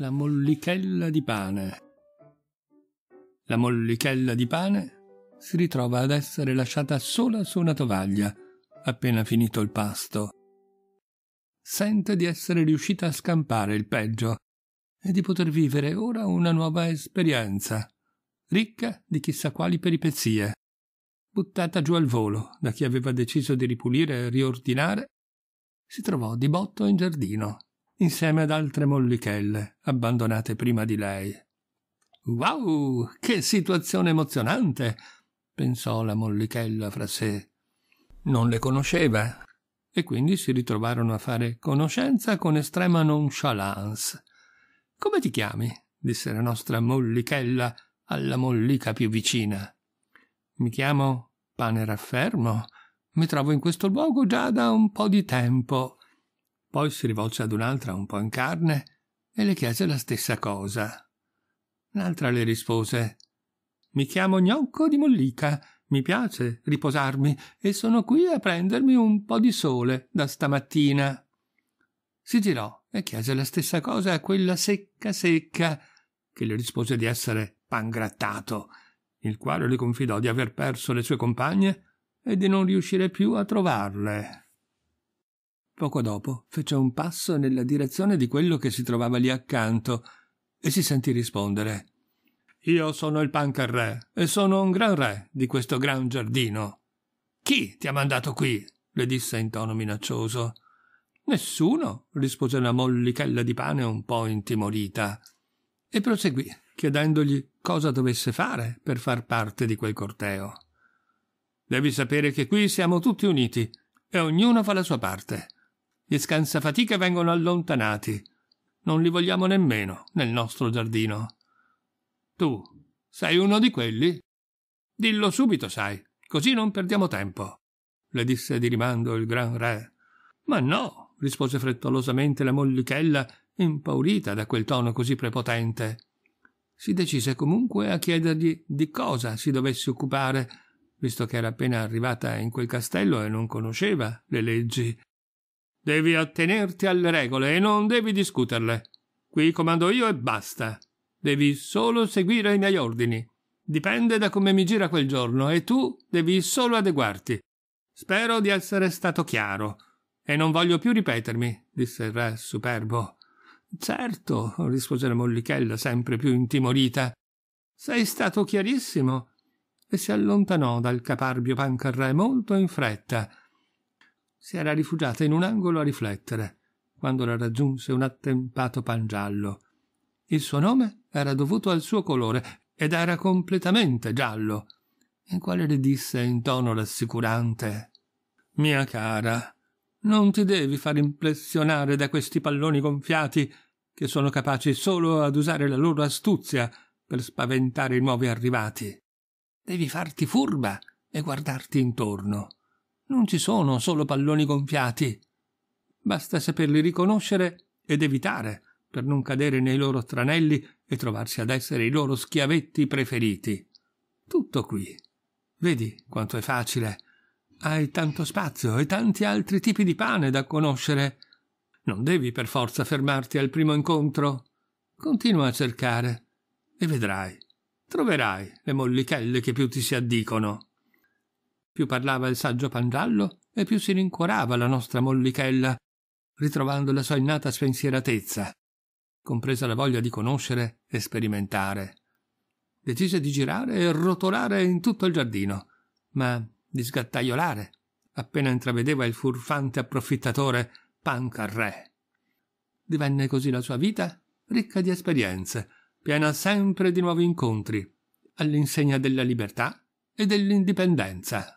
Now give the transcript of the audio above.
La mollichella di pane. La mollichella di pane si ritrova ad essere lasciata sola su una tovaglia appena finito il pasto. Sente di essere riuscita a scampare il peggio e di poter vivere ora una nuova esperienza, ricca di chissà quali peripezie, buttata giù al volo da chi aveva deciso di ripulire e riordinare, si trovò di botto in giardino insieme ad altre mollichelle, abbandonate prima di lei. Wow, che situazione emozionante! pensò la mollichella fra sé. Non le conosceva e quindi si ritrovarono a fare conoscenza con estrema nonchalance. Come ti chiami? disse la nostra mollichella alla mollica più vicina. Mi chiamo Pane Raffermo. Mi trovo in questo luogo già da un po' di tempo poi si rivolse ad un'altra un po' in carne e le chiese la stessa cosa. L'altra le rispose Mi chiamo Gnocco di Mollica, mi piace riposarmi e sono qui a prendermi un po' di sole da stamattina. Si girò e chiese la stessa cosa a quella secca secca, che le rispose di essere pangrattato, il quale le confidò di aver perso le sue compagne e di non riuscire più a trovarle. Poco dopo fece un passo nella direzione di quello che si trovava lì accanto e si sentì rispondere Io sono il Panker Re e sono un gran re di questo gran giardino. Chi ti ha mandato qui? le disse in tono minaccioso. Nessuno, rispose la mollichella di pane un po' intimorita. E proseguì, chiedendogli cosa dovesse fare per far parte di quel corteo. Devi sapere che qui siamo tutti uniti e ognuno fa la sua parte. Gli scansafatiche vengono allontanati. Non li vogliamo nemmeno nel nostro giardino. Tu sei uno di quelli? Dillo subito, sai, così non perdiamo tempo. Le disse di rimando il gran re. Ma no, rispose frettolosamente la mollichella, impaurita da quel tono così prepotente. Si decise comunque a chiedergli di cosa si dovesse occupare, visto che era appena arrivata in quel castello e non conosceva le leggi. Devi attenerti alle regole e non devi discuterle. Qui comando io e basta. Devi solo seguire i miei ordini. Dipende da come mi gira quel giorno e tu devi solo adeguarti. Spero di essere stato chiaro. E non voglio più ripetermi, disse il re superbo. Certo, rispose la mollichella, sempre più intimorita. Sei stato chiarissimo. E si allontanò dal caparbio pancarrè molto in fretta, si era rifugiata in un angolo a riflettere, quando la raggiunse un attempato pangiallo. Il suo nome era dovuto al suo colore ed era completamente giallo, il quale le disse in tono rassicurante Mia cara, non ti devi far impressionare da questi palloni gonfiati che sono capaci solo ad usare la loro astuzia per spaventare i nuovi arrivati. Devi farti furba e guardarti intorno. Non ci sono solo palloni gonfiati. Basta saperli riconoscere ed evitare per non cadere nei loro tranelli e trovarsi ad essere i loro schiavetti preferiti. Tutto qui. Vedi quanto è facile. Hai tanto spazio e tanti altri tipi di pane da conoscere. Non devi per forza fermarti al primo incontro. Continua a cercare e vedrai. Troverai le mollichelle che più ti si addicono. Più parlava il saggio Pangiallo e più si rincuorava la nostra Mollichella, ritrovando la sua innata spensieratezza, compresa la voglia di conoscere e sperimentare. Decise di girare e rotolare in tutto il giardino, ma di sgattaiolare appena intravedeva il furfante approfittatore Pancarre. Divenne così la sua vita ricca di esperienze, piena sempre di nuovi incontri, all'insegna della libertà e dell'indipendenza.